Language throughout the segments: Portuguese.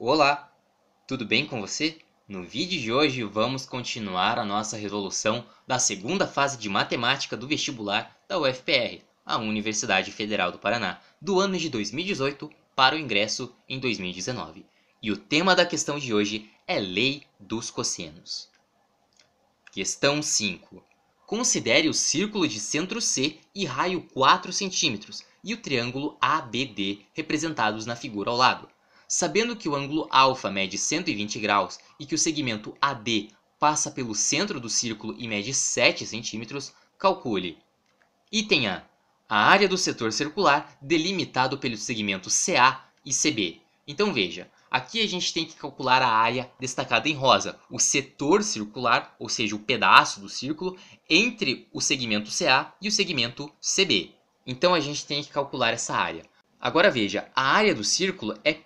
Olá, tudo bem com você? No vídeo de hoje vamos continuar a nossa resolução da segunda fase de matemática do vestibular da UFPR, a Universidade Federal do Paraná, do ano de 2018 para o ingresso em 2019. E o tema da questão de hoje é Lei dos Cossenos. Questão 5. Considere o círculo de centro C e raio 4 cm e o triângulo ABD representados na figura ao lado. Sabendo que o ângulo alfa mede 120 graus e que o segmento AD passa pelo centro do círculo e mede 7 centímetros, calcule. Item A. A área do setor circular delimitado pelos segmentos CA e CB. Então veja, aqui a gente tem que calcular a área destacada em rosa, o setor circular, ou seja, o pedaço do círculo, entre o segmento CA e o segmento CB. Então a gente tem que calcular essa área. Agora veja, a área do círculo é πr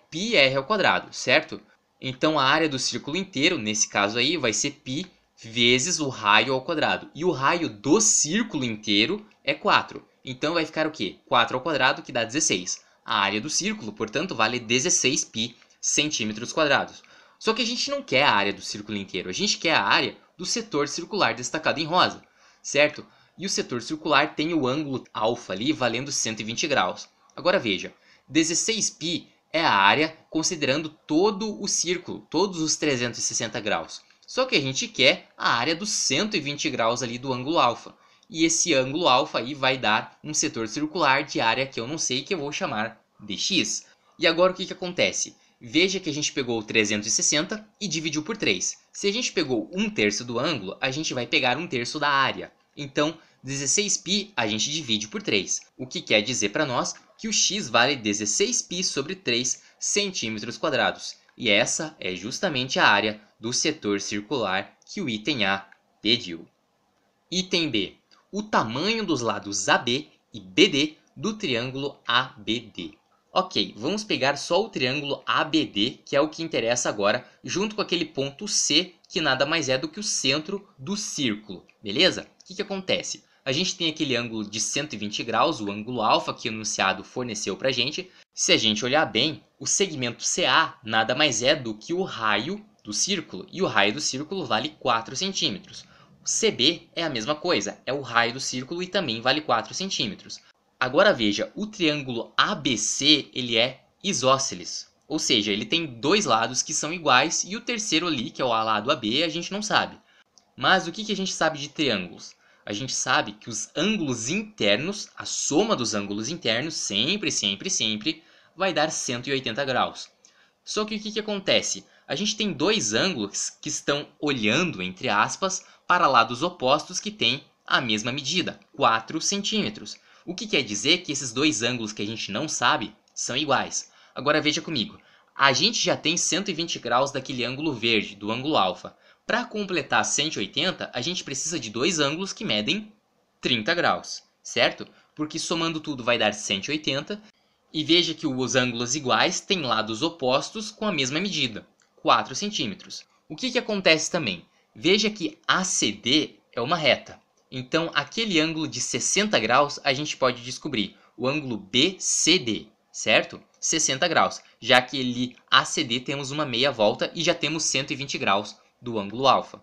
certo? Então a área do círculo inteiro, nesse caso aí, vai ser π vezes o raio ao quadrado. E o raio do círculo inteiro é 4. Então vai ficar o quê? 4 ao quadrado, que dá 16. A área do círculo, portanto, vale 16 π centímetros quadrados. Só que a gente não quer a área do círculo inteiro, a gente quer a área do setor circular destacado em rosa, certo? E o setor circular tem o ângulo alfa ali valendo 120 graus. Agora veja, 16π é a área considerando todo o círculo, todos os 360 graus. Só que a gente quer a área dos 120 graus ali do ângulo alfa. E esse ângulo alfa aí vai dar um setor circular de área que eu não sei que eu vou chamar de x. E agora o que, que acontece? Veja que a gente pegou 360 e dividiu por 3. Se a gente pegou 1 terço do ângulo, a gente vai pegar 1 terço da área. Então, 16π a gente divide por 3, o que quer dizer para nós que o x vale 16π sobre 3 centímetros quadrados. E essa é justamente a área do setor circular que o item A pediu. Item B. O tamanho dos lados AB e BD do triângulo ABD. Ok, vamos pegar só o triângulo ABD, que é o que interessa agora, junto com aquele ponto C, que nada mais é do que o centro do círculo, beleza? O que, que acontece? a gente tem aquele ângulo de 120 graus, o ângulo alfa que o enunciado forneceu para a gente. Se a gente olhar bem, o segmento CA nada mais é do que o raio do círculo, e o raio do círculo vale 4 centímetros. O CB é a mesma coisa, é o raio do círculo e também vale 4 centímetros. Agora veja, o triângulo ABC ele é isósceles, ou seja, ele tem dois lados que são iguais e o terceiro ali, que é o lado AB, a gente não sabe. Mas o que, que a gente sabe de triângulos? a gente sabe que os ângulos internos, a soma dos ângulos internos, sempre, sempre, sempre, vai dar 180 graus. Só que o que, que acontece? A gente tem dois ângulos que estão olhando, entre aspas, para lados opostos que têm a mesma medida, 4 centímetros. O que quer dizer que esses dois ângulos que a gente não sabe são iguais. Agora veja comigo. A gente já tem 120 graus daquele ângulo verde, do ângulo alfa. Para completar 180, a gente precisa de dois ângulos que medem 30 graus, certo? Porque somando tudo vai dar 180, e veja que os ângulos iguais têm lados opostos com a mesma medida, 4 centímetros. O que, que acontece também? Veja que ACD é uma reta. Então, aquele ângulo de 60 graus a gente pode descobrir, o ângulo BCD, certo? 60 graus, já que ele ACD temos uma meia volta e já temos 120 graus do ângulo alfa.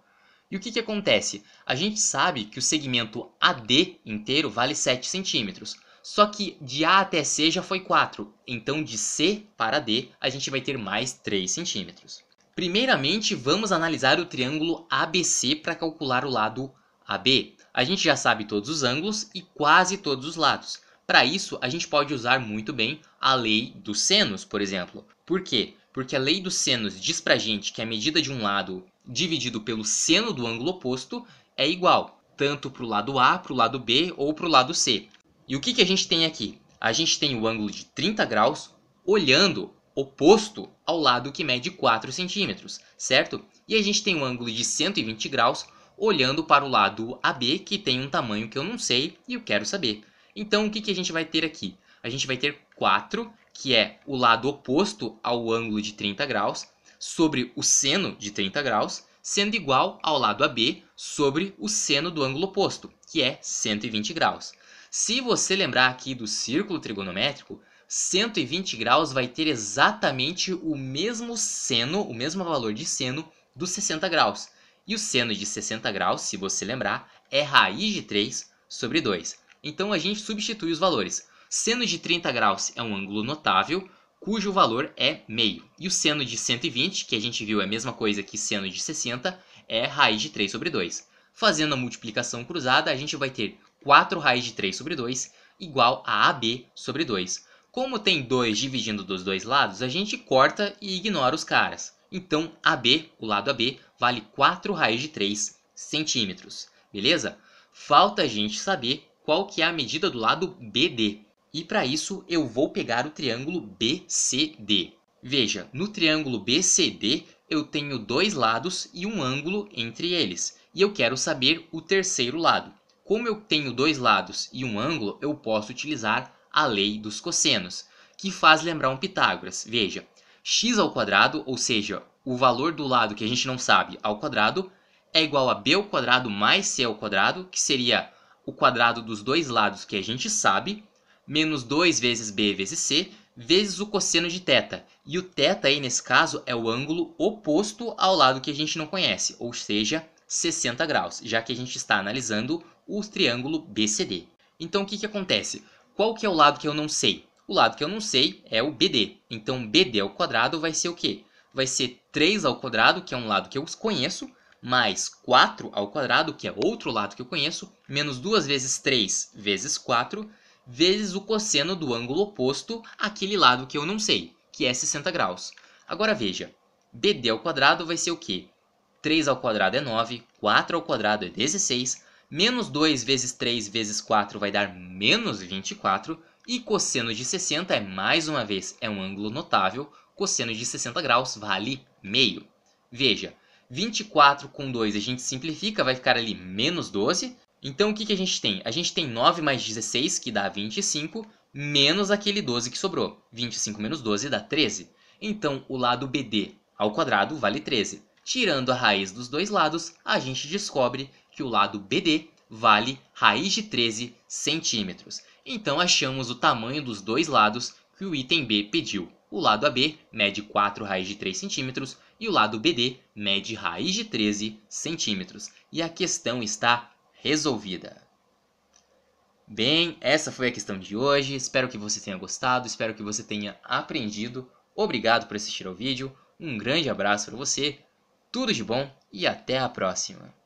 E o que, que acontece? A gente sabe que o segmento AD inteiro vale 7 centímetros, só que de A até C já foi 4, então de C para D a gente vai ter mais 3 centímetros. Primeiramente, vamos analisar o triângulo ABC para calcular o lado AB. A gente já sabe todos os ângulos e quase todos os lados. Para isso, a gente pode usar muito bem a lei dos senos, por exemplo. Por quê? Porque a lei dos senos diz para gente que a medida de um lado dividido pelo seno do ângulo oposto é igual, tanto para o lado A, para o lado B ou para o lado C. E o que, que a gente tem aqui? A gente tem o ângulo de 30 graus olhando oposto ao lado que mede 4 centímetros, certo? E a gente tem um ângulo de 120 graus olhando para o lado AB, que tem um tamanho que eu não sei e eu quero saber. Então, o que, que a gente vai ter aqui? A gente vai ter 4, que é o lado oposto ao ângulo de 30 graus, sobre o seno de 30 graus, sendo igual ao lado AB sobre o seno do ângulo oposto, que é 120 graus. Se você lembrar aqui do círculo trigonométrico, 120 graus vai ter exatamente o mesmo seno, o mesmo valor de seno dos 60 graus. E o seno de 60 graus, se você lembrar, é raiz de 3 sobre 2. Então a gente substitui os valores. Seno de 30 graus é um ângulo notável, cujo valor é meio. E o seno de 120, que a gente viu é a mesma coisa que seno de 60, é raiz de 3 sobre 2. Fazendo a multiplicação cruzada, a gente vai ter 4 raiz de 3 sobre 2 igual a AB sobre 2. Como tem 2 dividindo dos dois lados, a gente corta e ignora os caras. Então, AB, o lado AB, vale 4 raiz de 3 centímetros, beleza? Falta a gente saber qual que é a medida do lado BD. E para isso eu vou pegar o triângulo BCD. Veja, no triângulo BCD eu tenho dois lados e um ângulo entre eles, e eu quero saber o terceiro lado. Como eu tenho dois lados e um ângulo, eu posso utilizar a lei dos cossenos, que faz lembrar um Pitágoras. Veja, x ao quadrado, ou seja, o valor do lado que a gente não sabe ao quadrado, é igual a b ao quadrado mais c ao quadrado, que seria o quadrado dos dois lados que a gente sabe, menos 2 vezes b vezes c, vezes o cosseno de θ. E o θ aí, nesse caso, é o ângulo oposto ao lado que a gente não conhece, ou seja, 60 graus, já que a gente está analisando o triângulo BCD. Então, o que, que acontece? Qual que é o lado que eu não sei? O lado que eu não sei é o BD. Então, BD ao quadrado vai ser o quê? Vai ser 3 ao quadrado, que é um lado que eu conheço, mais 4 ao quadrado, que é outro lado que eu conheço, menos 2 vezes 3 vezes 4, vezes o cosseno do ângulo oposto àquele lado que eu não sei, que é 60 graus. Agora veja, BD ao quadrado vai ser o quê? 3 ao quadrado é 9, 4 ao quadrado é 16, menos 2 vezes 3 vezes 4 vai dar menos 24, e cosseno de 60 é, mais uma vez, é um ângulo notável, cosseno de 60 graus vale meio. Veja, 24 com 2 a gente simplifica, vai ficar ali menos 12, então, o que, que a gente tem? A gente tem 9 mais 16, que dá 25, menos aquele 12 que sobrou. 25 menos 12 dá 13. Então, o lado BD ao quadrado vale 13. Tirando a raiz dos dois lados, a gente descobre que o lado BD vale raiz de 13 centímetros. Então, achamos o tamanho dos dois lados que o item B pediu. O lado AB mede 4 raiz de 3 centímetros e o lado BD mede raiz de 13 centímetros. E a questão está resolvida. Bem, essa foi a questão de hoje. Espero que você tenha gostado, espero que você tenha aprendido. Obrigado por assistir ao vídeo. Um grande abraço para você. Tudo de bom e até a próxima.